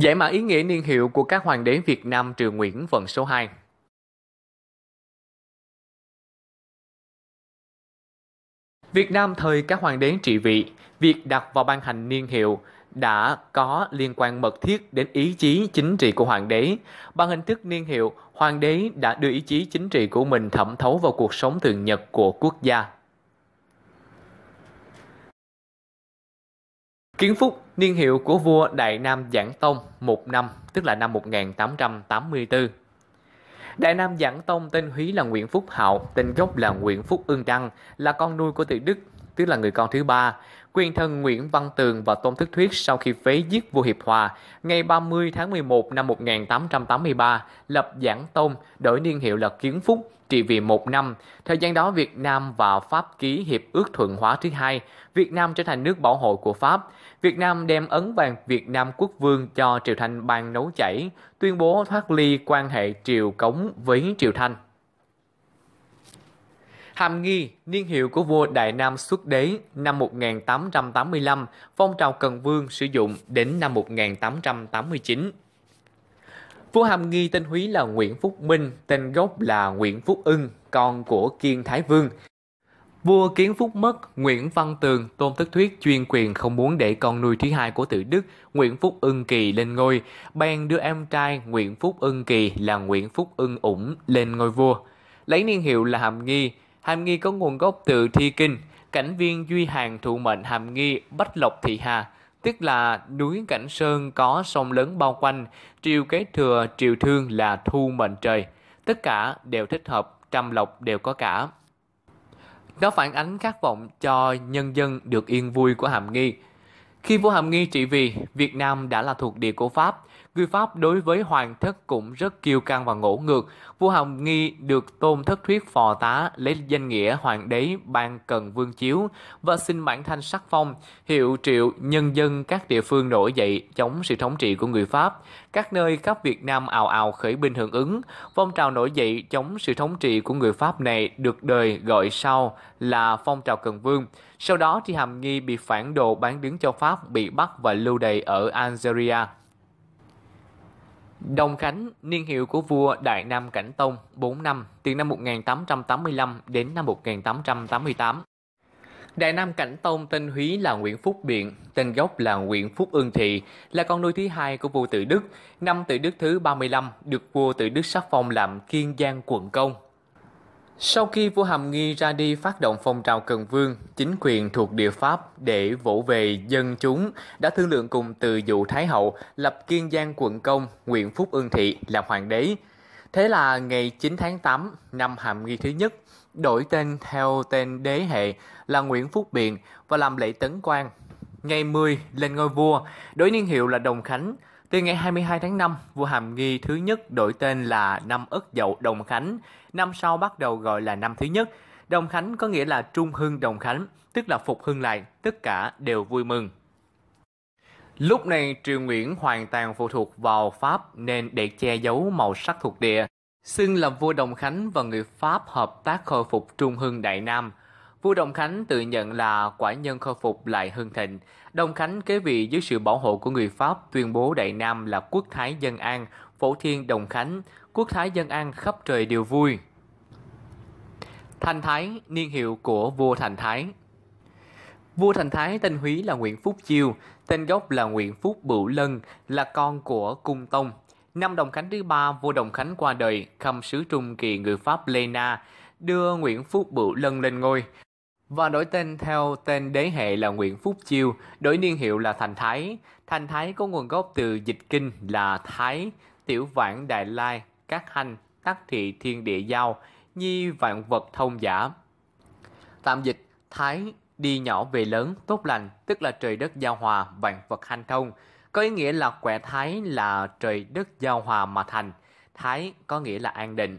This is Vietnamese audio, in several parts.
Giải mã ý nghĩa niên hiệu của các hoàng đế Việt Nam Triều Nguyễn phần số 2 Việt Nam thời các hoàng đế trị vị, việc đặt và ban hành niên hiệu đã có liên quan mật thiết đến ý chí chính trị của hoàng đế. Bằng hình thức niên hiệu, hoàng đế đã đưa ý chí chính trị của mình thẩm thấu vào cuộc sống thường nhật của quốc gia. Kiến Phúc, niên hiệu của vua Đại Nam Giảng Tông một năm, tức là năm 1884. Đại Nam Giảng Tông tên húy là Nguyễn Phúc Hạo, tên gốc là Nguyễn Phúc Ương Đăng, là con nuôi của tự Đức tức là người con thứ ba. Quyền thân Nguyễn Văn Tường và Tôn Thức Thuyết sau khi phế giết vua Hiệp Hòa ngày 30 tháng 11 năm 1883 lập Giảng Tôn, đổi niên hiệu là Kiến Phúc, trị vì một năm. Thời gian đó Việt Nam và Pháp ký Hiệp ước Thuận hóa thứ hai, Việt Nam trở thành nước bảo hộ của Pháp. Việt Nam đem ấn vàng Việt Nam quốc vương cho Triều Thanh ban nấu chảy, tuyên bố thoát ly quan hệ Triều Cống với Triều Thanh. Hàm nghi, niên hiệu của vua Đại Nam xuất đế năm 1885, phong trào Cần Vương sử dụng đến năm 1889. Vua Hàm Nghi tên húy là Nguyễn Phúc Minh, tên gốc là Nguyễn Phúc Ưng, con của Kiên Thái Vương. Vua Kiến Phúc mất, Nguyễn Văn Tường, Tôn Thất Thuyết chuyên quyền không muốn để con nuôi thứ hai của tự Đức, Nguyễn Phúc Ưng Kỳ lên ngôi, bèn đưa em trai Nguyễn Phúc Ưng Kỳ là Nguyễn Phúc Ưng Ủng lên ngôi vua. Lấy niên hiệu là Hàm Nghi, Hàm nghi có nguồn gốc từ thi kinh, cảnh viên Duy Hàng thụ mệnh hàm nghi Bách Lộc Thị Hà, tức là núi Cảnh Sơn có sông lớn bao quanh, triều kế thừa triều thương là thu mệnh trời. Tất cả đều thích hợp, trăm lộc đều có cả. Nó phản ánh khát vọng cho nhân dân được yên vui của Hàm Nghi. Khi vua Hàm Nghi trị vì, Việt Nam đã là thuộc địa của Pháp, Người Pháp đối với hoàng thất cũng rất kiêu căng và ngỗ ngược. Vua Hồng Nghi được tôn thất thuyết phò tá lấy danh nghĩa hoàng đế ban cần vương chiếu và xin bản thanh sắc phong, hiệu triệu nhân dân các địa phương nổi dậy chống sự thống trị của người Pháp. Các nơi khắp Việt Nam ào ào khởi binh hưởng ứng, phong trào nổi dậy chống sự thống trị của người Pháp này được đời gọi sau là phong trào cần vương. Sau đó thì Hàm Nghi bị phản đồ bán đứng cho Pháp bị bắt và lưu đày ở Algeria. Đồng Khánh, niên hiệu của vua Đại Nam Cảnh Tông 4 năm, từ năm 1885 đến năm 1888. Đại Nam Cảnh Tông tên húy là Nguyễn Phúc Biện, tên gốc là Nguyễn Phúc Ương Thị, là con nuôi thứ hai của vua Tự Đức. Năm Tự Đức thứ 35 được vua Tự Đức sắc phong làm Kiên Giang quận công. Sau khi vua Hàm Nghi ra đi phát động phong trào Cần Vương, chính quyền thuộc địa Pháp để vỗ về dân chúng đã thương lượng cùng từ dụ Thái Hậu lập Kiên Giang quận công Nguyễn Phúc Ương Thị làm hoàng đế. Thế là ngày 9 tháng 8 năm Hàm Nghi thứ nhất, đổi tên theo tên đế hệ là Nguyễn Phúc Biện và làm lễ tấn quan. Ngày 10 lên ngôi vua, đổi niên hiệu là Đồng Khánh, từ ngày 22 tháng 5, vua Hàm Nghi thứ nhất đổi tên là năm Ất Dậu Đồng Khánh, năm sau bắt đầu gọi là năm thứ nhất. Đồng Khánh có nghĩa là trung hưng Đồng Khánh, tức là phục hưng lại, tất cả đều vui mừng. Lúc này Triều Nguyễn hoàn toàn phụ thuộc vào Pháp nên để che giấu màu sắc thuộc địa, xưng là vua Đồng Khánh và người Pháp hợp tác khôi phục Trung Hưng Đại Nam – Vua Đồng Khánh tự nhận là quả nhân khôi phục lại hưng thịnh. Đồng Khánh kế vị dưới sự bảo hộ của người Pháp tuyên bố Đại Nam là quốc thái dân an, phổ thiên Đồng Khánh, quốc thái dân an khắp trời đều vui. Thành Thái, niên hiệu của vua Thành Thái Vua Thành Thái tên Húy là Nguyễn Phúc Chiêu, tên gốc là Nguyễn Phúc Bửu Lân, là con của Cung Tông. Năm Đồng Khánh thứ ba, vua Đồng Khánh qua đời, khâm sứ trung kỳ người Pháp Lê Na, đưa Nguyễn Phúc Bửu Lân lên ngôi và đổi tên theo tên đế hệ là Nguyễn Phúc Chiêu, đổi niên hiệu là Thành Thái. Thành Thái có nguồn gốc từ dịch kinh là Thái, Tiểu Vãn Đại Lai, Các Hành, Tắc Thị Thiên Địa Giao, Nhi Vạn Vật Thông Giả. Tạm dịch, Thái đi nhỏ về lớn, tốt lành, tức là trời đất giao hòa, vạn vật hanh thông. Có ý nghĩa là quẻ Thái là trời đất giao hòa mà thành. Thái có nghĩa là an định,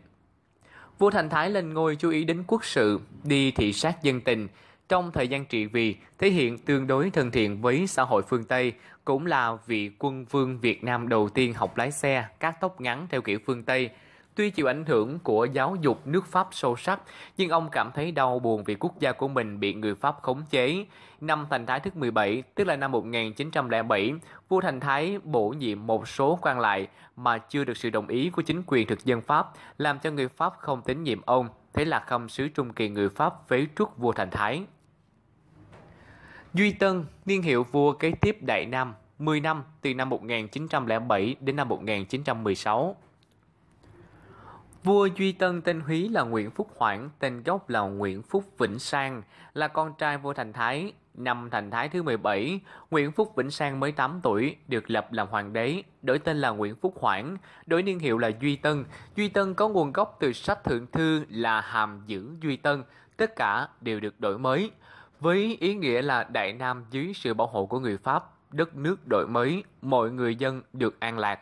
Vua Thành Thái lên ngôi chú ý đến quốc sự, đi thị sát dân tình. Trong thời gian trị vì, thể hiện tương đối thân thiện với xã hội phương Tây, cũng là vị quân vương Việt Nam đầu tiên học lái xe, cắt tóc ngắn theo kiểu phương Tây – Tuy chịu ảnh hưởng của giáo dục nước Pháp sâu sắc, nhưng ông cảm thấy đau buồn vì quốc gia của mình bị người Pháp khống chế. Năm Thành Thái thứ 17, tức là năm 1907, vua Thành Thái bổ nhiệm một số quan lại mà chưa được sự đồng ý của chính quyền thực dân Pháp, làm cho người Pháp không tín nhiệm ông. Thế là khâm sứ Trung Kỳ người Pháp phế truất vua Thành Thái. Duy Tân, niên hiệu vua kế tiếp Đại Nam, 10 năm từ năm 1907 đến năm 1916. Vua Duy Tân tên Húy là Nguyễn Phúc Hoảng, tên gốc là Nguyễn Phúc Vĩnh Sang, là con trai vua Thành Thái. Năm Thành Thái thứ 17, Nguyễn Phúc Vĩnh Sang mới 8 tuổi, được lập làm hoàng đế, đổi tên là Nguyễn Phúc Hoảng, đổi niên hiệu là Duy Tân. Duy Tân có nguồn gốc từ sách thượng thư là Hàm Dữ Duy Tân, tất cả đều được đổi mới. Với ý nghĩa là Đại Nam dưới sự bảo hộ của người Pháp, đất nước đổi mới, mọi người dân được an lạc.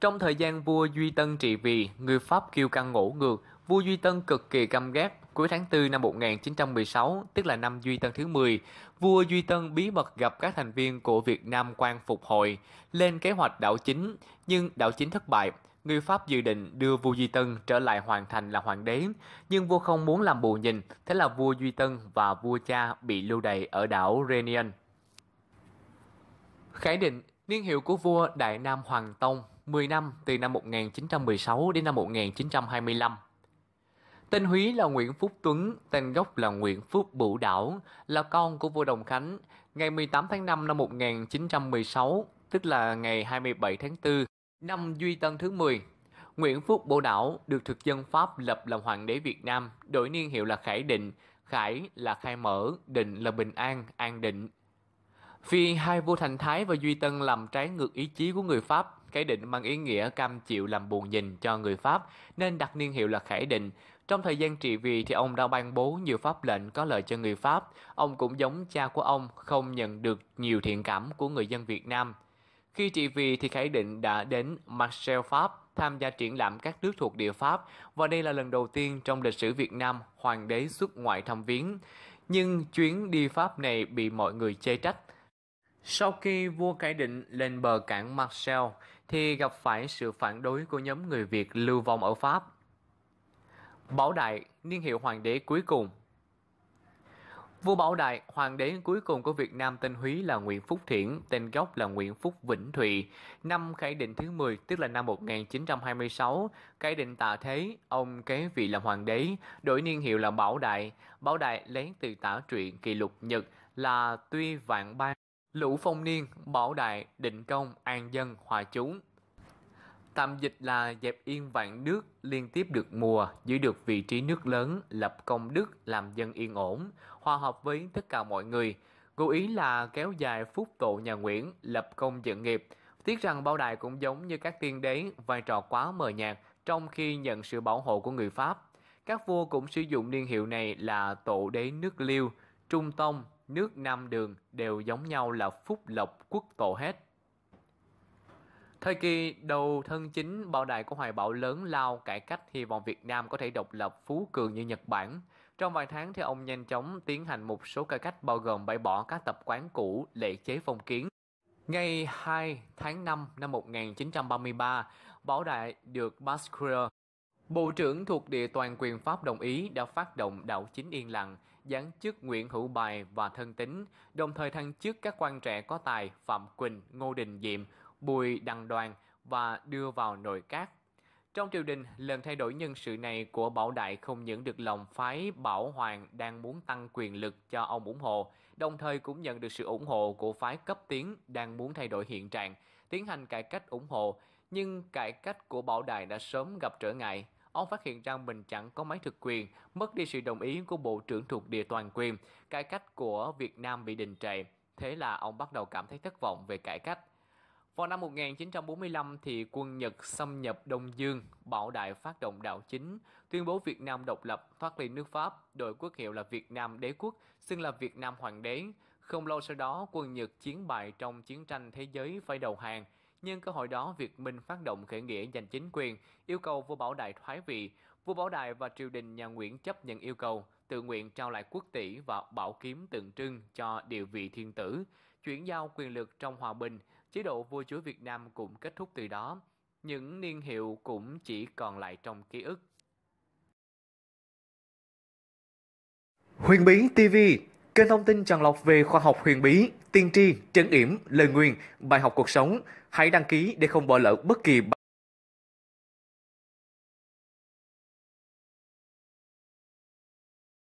Trong thời gian vua Duy Tân trị vì, người Pháp kiêu căng ngỗ ngược, vua Duy Tân cực kỳ căm ghét. Cuối tháng 4 năm 1916, tức là năm Duy Tân thứ 10, vua Duy Tân bí mật gặp các thành viên của Việt Nam quan phục hồi, lên kế hoạch đảo chính, nhưng đảo chính thất bại. Người Pháp dự định đưa vua Duy Tân trở lại hoàng thành là hoàng đế, nhưng vua không muốn làm bù nhìn, thế là vua Duy Tân và vua cha bị lưu đày ở đảo renian Khải định, niên hiệu của vua Đại Nam Hoàng Tông 10 năm từ năm 1916 đến năm 1925. Tên Húy là Nguyễn Phúc Tuấn, tên gốc là Nguyễn Phúc Bửu Đảo, là con của vua Đồng Khánh. Ngày 18 tháng 5 năm 1916, tức là ngày 27 tháng 4, năm Duy Tân thứ 10, Nguyễn Phúc Bửu Đảo được thực dân Pháp lập làm hoàng đế Việt Nam, đổi niên hiệu là Khải Định, Khải là khai mở, định là bình an, an định. Vì hai vua Thành Thái và Duy Tân làm trái ngược ý chí của người Pháp, Khải Định mang ý nghĩa cam chịu làm buồn nhìn cho người Pháp nên đặt niên hiệu là Khải Định. Trong thời gian trị vì thì ông đã ban bố nhiều pháp lệnh có lợi cho người Pháp. Ông cũng giống cha của ông không nhận được nhiều thiện cảm của người dân Việt Nam. Khi trị vì thì Khải Định đã đến Marseille Pháp tham gia triển lãm các nước thuộc địa Pháp và đây là lần đầu tiên trong lịch sử Việt Nam hoàng đế xuất ngoại thăm viếng. Nhưng chuyến đi Pháp này bị mọi người chê trách sau khi vua cải định lên bờ cảng Marcel thì gặp phải sự phản đối của nhóm người Việt lưu vong ở Pháp. Bảo Đại, niên hiệu hoàng đế cuối cùng Vua Bảo Đại, hoàng đế cuối cùng của Việt Nam tên Húy là Nguyễn Phúc Thiển, tên gốc là Nguyễn Phúc Vĩnh Thụy. Năm Khải Định thứ 10, tức là năm 1926, Khải Định tạ thế, ông kế vị làm hoàng đế, đổi niên hiệu là Bảo Đại. Bảo Đại lấy từ tả truyện kỷ lục Nhật là Tuy Vạn Bang. Lũ phong niên, bảo đại, định công, an dân, hòa chúng. Tạm dịch là dẹp yên vạn nước, liên tiếp được mùa, giữ được vị trí nước lớn, lập công đức, làm dân yên ổn, hòa hợp với tất cả mọi người. Ngụ ý là kéo dài phúc tộ nhà Nguyễn, lập công dựng nghiệp. Tiếc rằng Bảo Đại cũng giống như các tiên đế, vai trò quá mờ nhạt trong khi nhận sự bảo hộ của người Pháp. Các vua cũng sử dụng niên hiệu này là Tổ đế nước Liêu, Trung Tông, nước Nam Đường đều giống nhau là phúc lộc quốc tổ hết. Thời kỳ đầu thân chính, Bảo đại của Hoài Bảo lớn lao cải cách hy vọng Việt Nam có thể độc lập phú cường như Nhật Bản. Trong vài tháng thì ông nhanh chóng tiến hành một số cải cách bao gồm bãi bỏ các tập quán cũ, lệ chế phong kiến. Ngày 2 tháng 5 năm 1933, Bảo Đại được Basquiat, Bộ trưởng thuộc địa toàn quyền Pháp đồng ý đã phát động đảo chính yên lặng, giáng chức Nguyễn Hữu Bài và Thân Tính, đồng thời thăng chức các quan trẻ có tài Phạm Quỳnh, Ngô Đình Diệm, Bùi Đăng Đoàn và đưa vào nội các. Trong triều đình, lần thay đổi nhân sự này của Bảo Đại không những được lòng phái Bảo Hoàng đang muốn tăng quyền lực cho ông ủng hộ, đồng thời cũng nhận được sự ủng hộ của phái cấp tiến đang muốn thay đổi hiện trạng, tiến hành cải cách ủng hộ, nhưng cải cách của Bảo Đại đã sớm gặp trở ngại ông phát hiện ra mình chẳng có máy thực quyền, mất đi sự đồng ý của Bộ trưởng thuộc địa toàn quyền, cải cách của Việt Nam bị đình trệ. Thế là ông bắt đầu cảm thấy thất vọng về cải cách. Vào năm 1945 thì quân Nhật xâm nhập Đông Dương, Bảo Đại phát động đảo chính, tuyên bố Việt Nam độc lập, thoát ly nước Pháp, đổi quốc hiệu là Việt Nam đế quốc, xưng là Việt Nam hoàng đế. Không lâu sau đó, quân Nhật chiến bại trong chiến tranh thế giới phải đầu hàng. Nhân cơ hội đó, Việt Minh phát động khởi nghĩa giành chính quyền, yêu cầu vua Bảo Đại thoái vị. Vua Bảo Đại và triều đình nhà Nguyễn chấp nhận yêu cầu, tự nguyện trao lại quốc tỷ và bảo kiếm tượng trưng cho địa vị thiên tử, chuyển giao quyền lực trong hòa bình, chế độ vua chúa Việt Nam cũng kết thúc từ đó. Những niên hiệu cũng chỉ còn lại trong ký ức. Huyền Bí TV Kênh thông tin tràn lọc về khoa học huyền bí, tiên tri, trấn yểm, lời nguyền, bài học cuộc sống. Hãy đăng ký để không bỏ lỡ bất kỳ bài